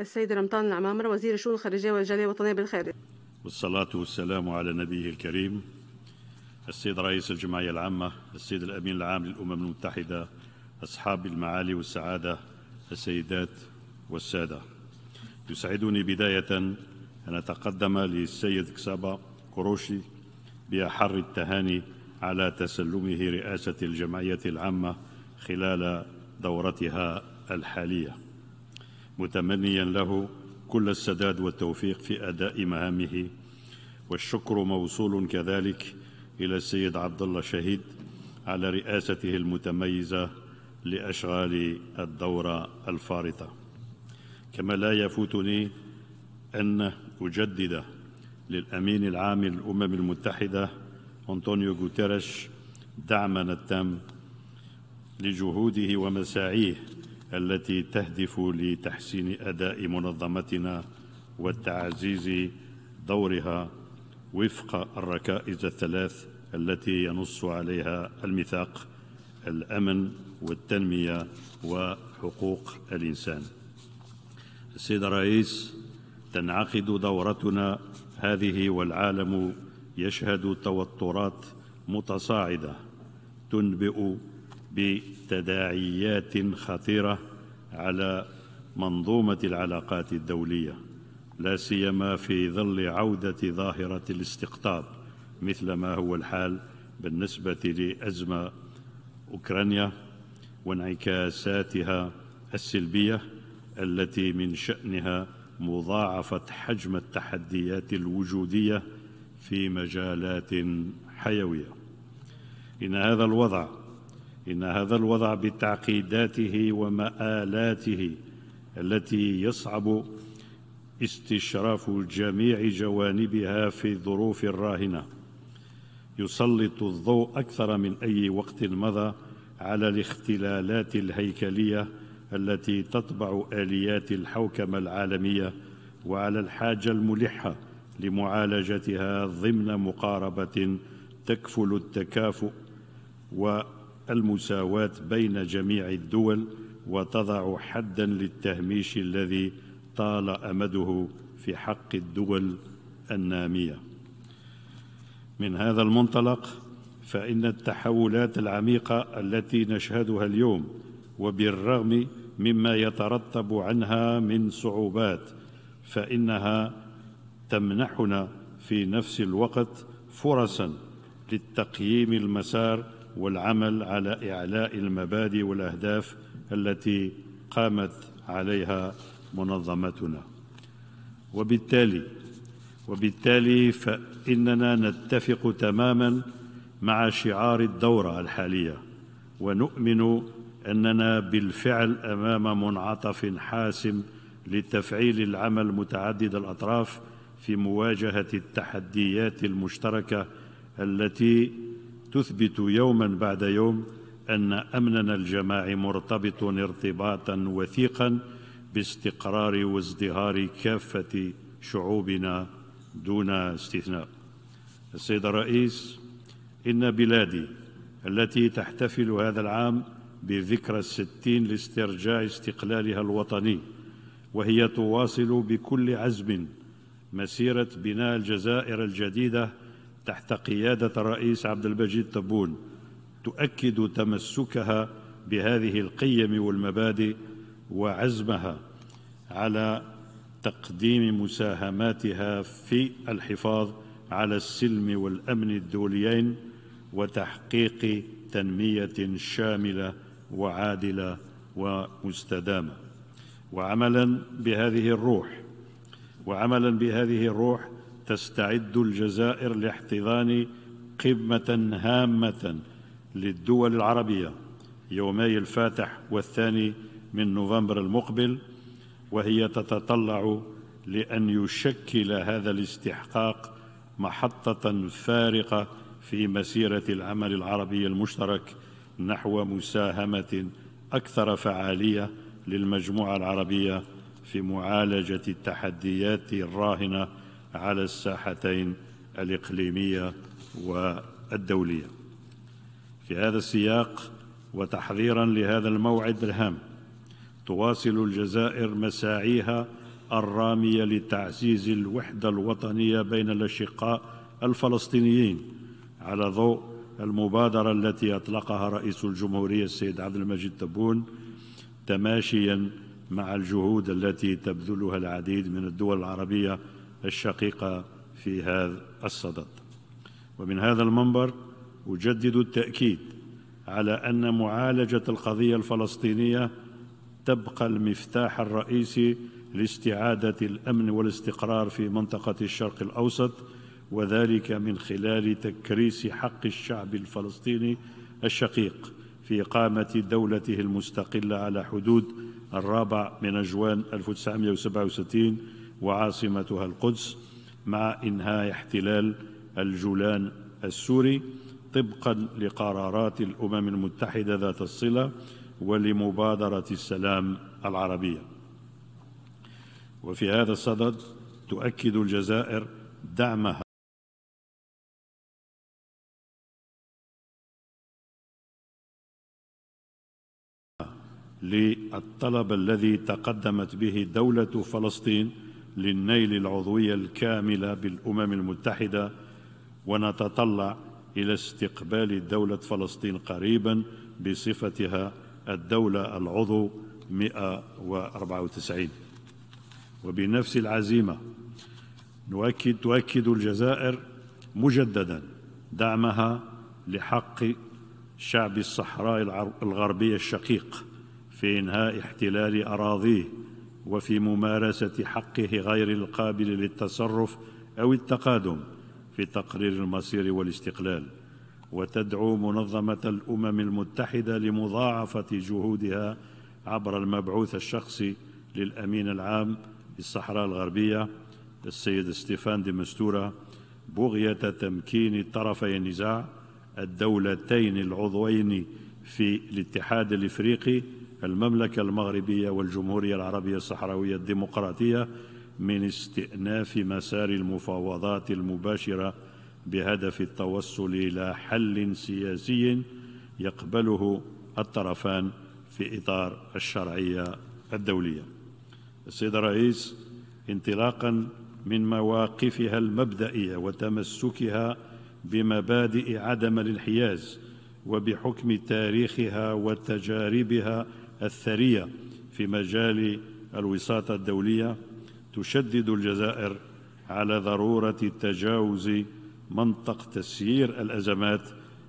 السيد رمضان العمامرة وزير الشؤون الخارجية والجالية الوطنية بالخارج والصلاة والسلام على نبيه الكريم السيد رئيس الجمعية العامة السيد الأمين العام للأمم المتحدة أصحاب المعالي والسعادة السيدات والسادة يسعدني بداية أن أتقدم للسيد كسابا كروشي بأحر التهاني على تسلمه رئاسة الجمعية العامة خلال دورتها الحالية متمنيا له كل السداد والتوفيق في أداء مهامه والشكر موصول كذلك إلى السيد عبد الله شهيد على رئاسته المتميزة لأشغال الدورة الفارطة كما لا يفوتني أن أجدد للأمين العام للأمم المتحدة أنطونيو غوتيريش دعمنا التام لجهوده ومساعيه التي تهدف لتحسين أداء منظمتنا وتعزيز دورها وفق الركائز الثلاث التي ينص عليها الميثاق الأمن والتنمية وحقوق الإنسان السيد الرئيس تنعقد دورتنا هذه والعالم يشهد توترات متصاعدة تنبئ بتداعيات خطيرة على منظومة العلاقات الدولية لا سيما في ظل عودة ظاهرة الاستقطاب مثل ما هو الحال بالنسبة لأزمة أوكرانيا وانعكاساتها السلبية التي من شأنها مضاعفة حجم التحديات الوجودية في مجالات حيوية إن هذا الوضع إن هذا الوضع بتعقيداته ومآلاته التي يصعب استشراف جميع جوانبها في الظروف الراهنة يسلط الضوء أكثر من أي وقت مضى على الاختلالات الهيكلية التي تطبع آليات الحوكمة العالمية وعلى الحاجة الملحة لمعالجتها ضمن مقاربة تكفل التكافؤ و المساواة بين جميع الدول وتضع حدا للتهميش الذي طال أمده في حق الدول النامية من هذا المنطلق فإن التحولات العميقة التي نشهدها اليوم وبالرغم مما يترتب عنها من صعوبات فإنها تمنحنا في نفس الوقت فرصا للتقييم المسار والعمل على إعلاء المبادئ والأهداف التي قامت عليها منظمتنا وبالتالي وبالتالي فإننا نتفق تماما مع شعار الدورة الحالية ونؤمن أننا بالفعل أمام منعطف حاسم لتفعيل العمل متعدد الأطراف في مواجهة التحديات المشتركة التي تثبت يوما بعد يوم ان امننا الجماعي مرتبط ارتباطا وثيقا باستقرار وازدهار كافه شعوبنا دون استثناء السيد الرئيس إن بلادي التي تحتفل هذا العام بذكرى الستين لاسترجاع استقلالها الوطني وهي تواصل بكل عزم مسيرة بناء الجزائر الجديدة تحت قيادة الرئيس عبد المجيد تبون تؤكد تمسكها بهذه القيم والمبادئ وعزمها على تقديم مساهماتها في الحفاظ على السلم والأمن الدوليين وتحقيق تنمية شاملة وعادلة ومستدامة وعملا بهذه الروح وعملا بهذه الروح تستعد الجزائر لاحتضان قمة هامة للدول العربية يومي الفاتح والثاني من نوفمبر المقبل وهي تتطلع لأن يشكل هذا الاستحقاق محطة فارقة في مسيرة العمل العربي المشترك نحو مساهمة أكثر فعالية للمجموعة العربية في معالجة التحديات الراهنة على الساحتين الإقليمية والدولية في هذا السياق وتحضيرا لهذا الموعد الهام تواصل الجزائر مساعيها الرامية لتعزيز الوحدة الوطنية بين الأشقاء الفلسطينيين على ضوء المبادرة التي أطلقها رئيس الجمهورية السيد عبد المجيد تبون تماشيا مع الجهود التي تبذلها العديد من الدول العربية الشقيقة في هذا الصدد ومن هذا المنبر أجدد التأكيد على أن معالجة القضية الفلسطينية تبقى المفتاح الرئيسي لاستعادة الأمن والاستقرار في منطقة الشرق الأوسط وذلك من خلال تكريس حق الشعب الفلسطيني الشقيق في إقامة دولته المستقلة على حدود الرابع من أجوان 1967 وعاصمتها القدس مع إنهاء احتلال الجولان السوري طبقا لقرارات الأمم المتحدة ذات الصلة ولمبادرة السلام العربية وفي هذا الصدد تؤكد الجزائر دعمها للطلب الذي تقدمت به دولة فلسطين للنيل العضوية الكاملة بالأمم المتحدة ونتطلع إلى استقبال دولة فلسطين قريبا بصفتها الدولة العضو 194 وبنفس العزيمة نؤكد تؤكد الجزائر مجددا دعمها لحق شعب الصحراء الغربية الشقيق في إنهاء احتلال أراضيه وفي ممارسة حقه غير القابل للتصرف أو التقادم في تقرير المصير والاستقلال وتدعو منظمة الأمم المتحدة لمضاعفة جهودها عبر المبعوث الشخصي للأمين العام للصحراء الغربية السيد ستيفان دي مستورة بغية تمكين طرفي النزاع الدولتين العضوين في الاتحاد الإفريقي المملكة المغربية والجمهورية العربية الصحراوية الديمقراطية من استئناف مسار المفاوضات المباشرة بهدف التوصل إلى حل سياسي يقبله الطرفان في إطار الشرعية الدولية السيد الرئيس انطلاقا من مواقفها المبدئية وتمسكها بمبادئ عدم الانحياز وبحكم تاريخها وتجاربها الثرية في مجال الوساطة الدولية تشدد الجزائر على ضرورة تجاوز منطق تسيير الأزمات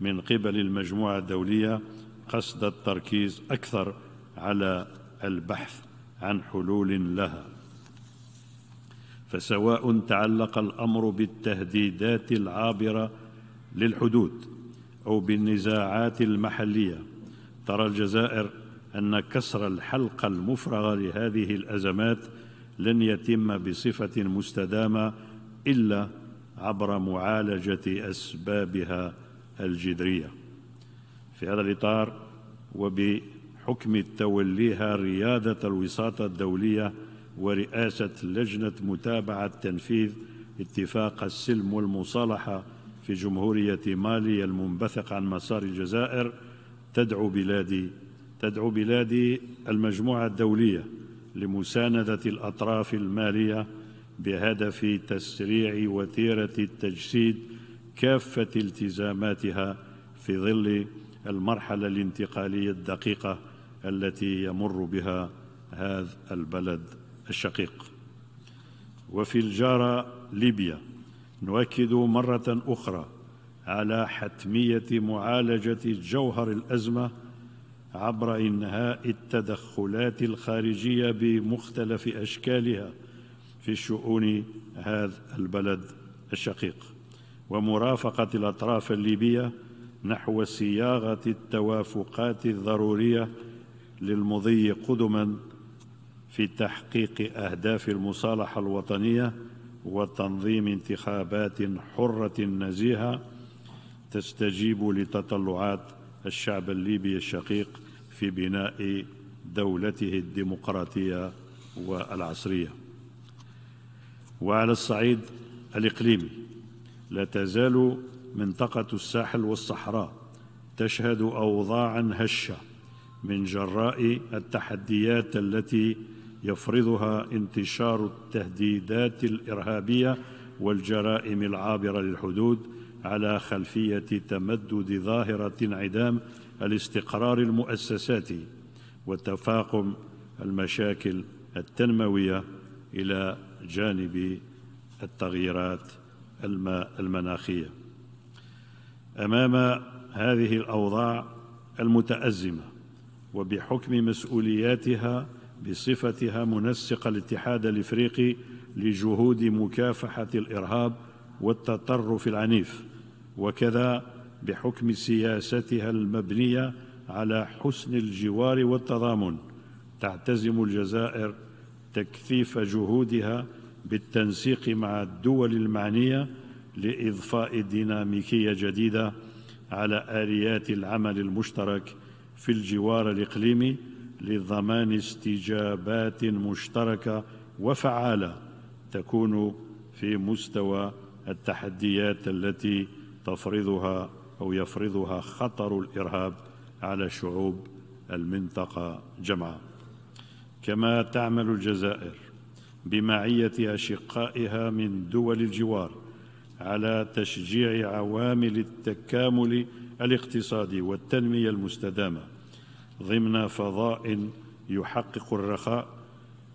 من قبل المجموعة الدولية قصد التركيز أكثر على البحث عن حلول لها فسواء تعلق الأمر بالتهديدات العابرة للحدود أو بالنزاعات المحلية ترى الجزائر أن كسر الحلقة المفرغة لهذه الأزمات لن يتم بصفة مستدامة إلا عبر معالجة أسبابها الجذرية في هذا الإطار وبحكم توليها ريادة الوساطة الدولية ورئاسة لجنة متابعة تنفيذ اتفاق السلم والمصالحة في جمهورية مالي المنبثق عن مسار الجزائر تدعو بلادي تدعو بلادي المجموعة الدولية لمساندة الأطراف المالية بهدف تسريع وتيرة التجسيد كافة التزاماتها في ظل المرحلة الانتقالية الدقيقة التي يمر بها هذا البلد الشقيق وفي الجارة ليبيا نؤكد مرة أخرى على حتمية معالجة جوهر الأزمة عبر إنهاء التدخلات الخارجية بمختلف أشكالها في شؤون هذا البلد الشقيق ومرافقة الأطراف الليبية نحو صياغة التوافقات الضرورية للمضي قدما في تحقيق أهداف المصالحة الوطنية وتنظيم انتخابات حرة نزيهة تستجيب لتطلعات الشعب الليبي الشقيق في بناء دولته الديمقراطية والعصرية وعلى الصعيد الإقليمي لا تزال منطقة الساحل والصحراء تشهد أوضاعا هشة من جراء التحديات التي يفرضها انتشار التهديدات الإرهابية والجرائم العابرة للحدود على خلفية تمدد ظاهرة انعدام الاستقرار المؤسساتي وتفاقم المشاكل التنموية إلى جانب التغييرات المناخية أمام هذه الأوضاع المتأزمة وبحكم مسؤولياتها بصفتها منسقة الاتحاد الإفريقي لجهود مكافحة الإرهاب والتطرف العنيف وكذا بحكم سياستها المبنية على حسن الجوار والتضامن تعتزم الجزائر تكثيف جهودها بالتنسيق مع الدول المعنية لإضفاء ديناميكية جديدة على آليات العمل المشترك في الجوار الإقليمي لضمان استجابات مشتركة وفعالة تكون في مستوى التحديات التي تفرضها أو يفرضها خطر الإرهاب على شعوب المنطقة جمعاء كما تعمل الجزائر بمعية أشقائها من دول الجوار على تشجيع عوامل التكامل الاقتصادي والتنمية المستدامة ضمن فضاء يحقق الرخاء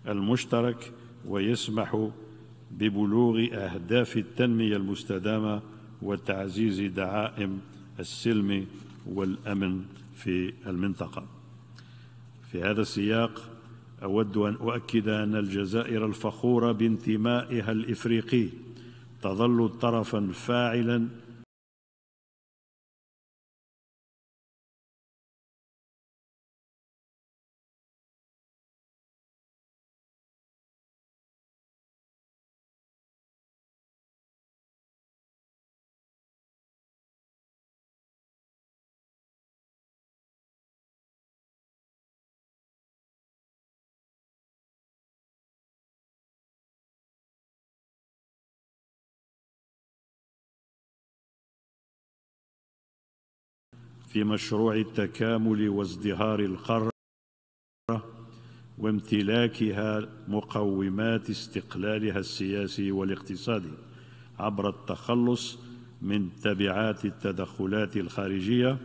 المشترك ويسمح ببلوغ أهداف التنمية المستدامة وتعزيز دعائم السلم والأمن في المنطقة في هذا السياق أود أن أؤكد أن الجزائر الفخورة بانتمائها الإفريقي تظل طرفا فاعلا في مشروع التكامل وازدهار القارة وامتلاكها مقومات استقلالها السياسي والاقتصادي عبر التخلص من تبعات التدخلات الخارجية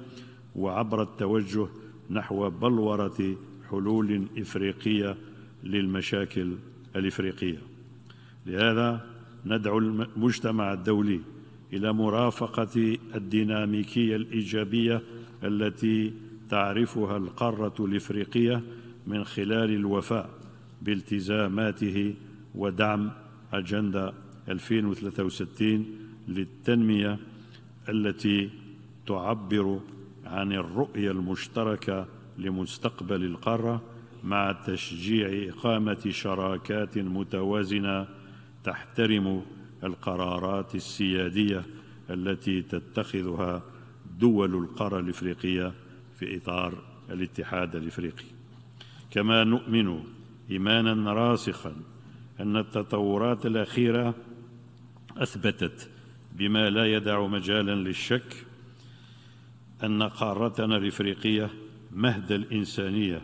وعبر التوجه نحو بلورة حلول إفريقية للمشاكل الإفريقية لهذا ندعو المجتمع الدولي إلى مرافقة الديناميكية الإيجابية التي تعرفها القارة الإفريقية من خلال الوفاء بالتزاماته ودعم أجندة 2063 للتنمية التي تعبر عن الرؤية المشتركة لمستقبل القارة مع تشجيع إقامة شراكات متوازنة تحترم القرارات السيادية التي تتخذها دول القارة الإفريقية في إطار الاتحاد الإفريقي كما نؤمن إيمانا راسخا أن التطورات الأخيرة أثبتت بما لا يدع مجالا للشك أن قارتنا الإفريقية مهد الإنسانية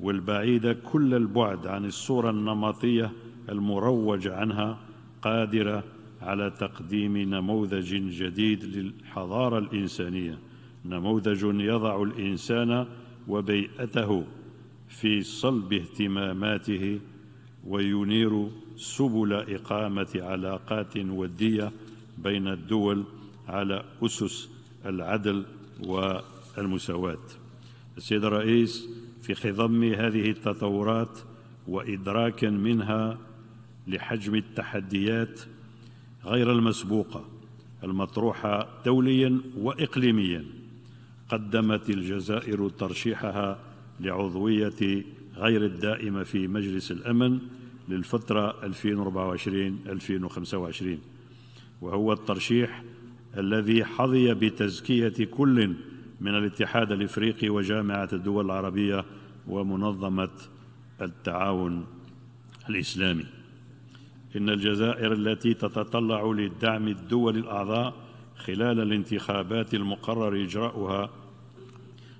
والبعيدة كل البعد عن الصورة النمطية المروج عنها قادرة على تقديم نموذج جديد للحضارة الإنسانية نموذج يضع الإنسان وبيئته في صلب اهتماماته وينير سبل إقامة علاقات ودية بين الدول على أسس العدل والمساواة السيد الرئيس في خضم هذه التطورات وإدراكا منها لحجم التحديات غير المسبوقه المطروحه دوليا واقليميا قدمت الجزائر ترشيحها لعضويه غير الدائمه في مجلس الامن للفتره 2024 2025 وهو الترشيح الذي حظي بتزكيه كل من الاتحاد الافريقي وجامعه الدول العربيه ومنظمه التعاون الاسلامي إن الجزائر التي تتطلع لدعم الدول الأعضاء خلال الانتخابات المقرر إجراؤها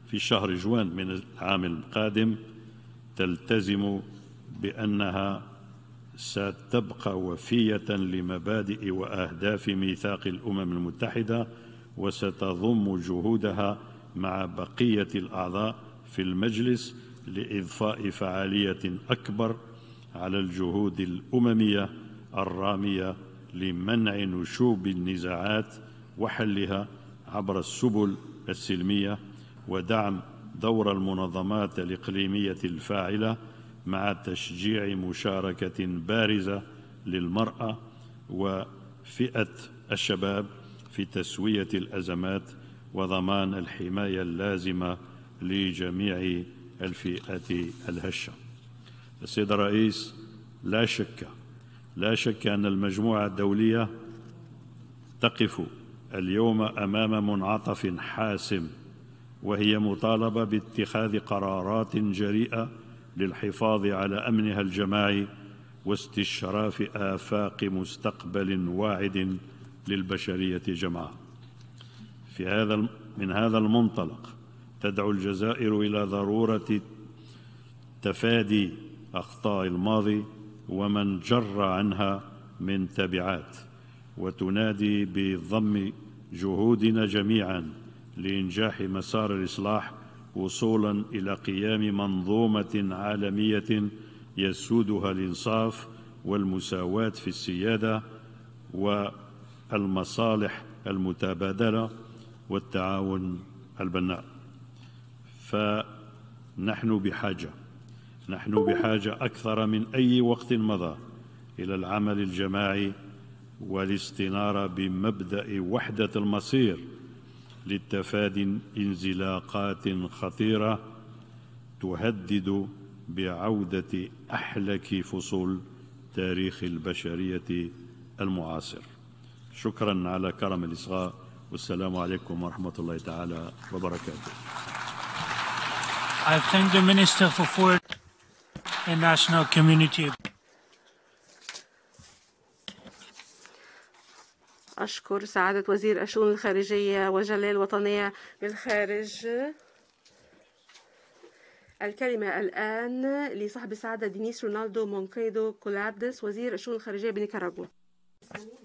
في شهر جوان من العام القادم تلتزم بأنها ستبقى وفية لمبادئ وأهداف ميثاق الأمم المتحدة وستضم جهودها مع بقية الأعضاء في المجلس لإضفاء فعالية أكبر على الجهود الأممية الرامية لمنع نشوب النزاعات وحلها عبر السبل السلمية ودعم دور المنظمات الإقليمية الفاعلة مع تشجيع مشاركة بارزة للمرأة وفئة الشباب في تسوية الأزمات وضمان الحماية اللازمة لجميع الفئات الهشة السيد الرئيس لا شك لا شك أن المجموعة الدولية تقف اليوم أمام منعطف حاسم وهي مطالبة باتخاذ قرارات جريئة للحفاظ على أمنها الجماعي واستشراف آفاق مستقبل واعد للبشرية جمعاء في هذا من هذا المنطلق تدعو الجزائر إلى ضرورة تفادي أخطاء الماضي ومن جر عنها من تبعات وتنادي بضم جهودنا جميعا لإنجاح مسار الإصلاح وصولا إلى قيام منظومة عالمية يسودها الإنصاف والمساواة في السيادة والمصالح المتبادلة والتعاون البناء فنحن بحاجة نحن بحاجة أكثر من أي وقت مضى إلى العمل الجماعي والاستنارة بمبدأ وحدة المصير للتفادي انزلاقات خطيرة تهدد بعودة أحلك فصول تاريخ البشرية المعاصر شكرا على كرم الإصغاء والسلام عليكم ورحمة الله تعالى وبركاته I thank the Minister for four national community. أشكر سعادة وزير الشؤون الخارجية وجلال الوطنية بالخارج الكلمة الآن لصاحب السعادة دينيس رونالدو مونكيدو كولابدس وزير الشؤون الخارجية بنيكاراغوا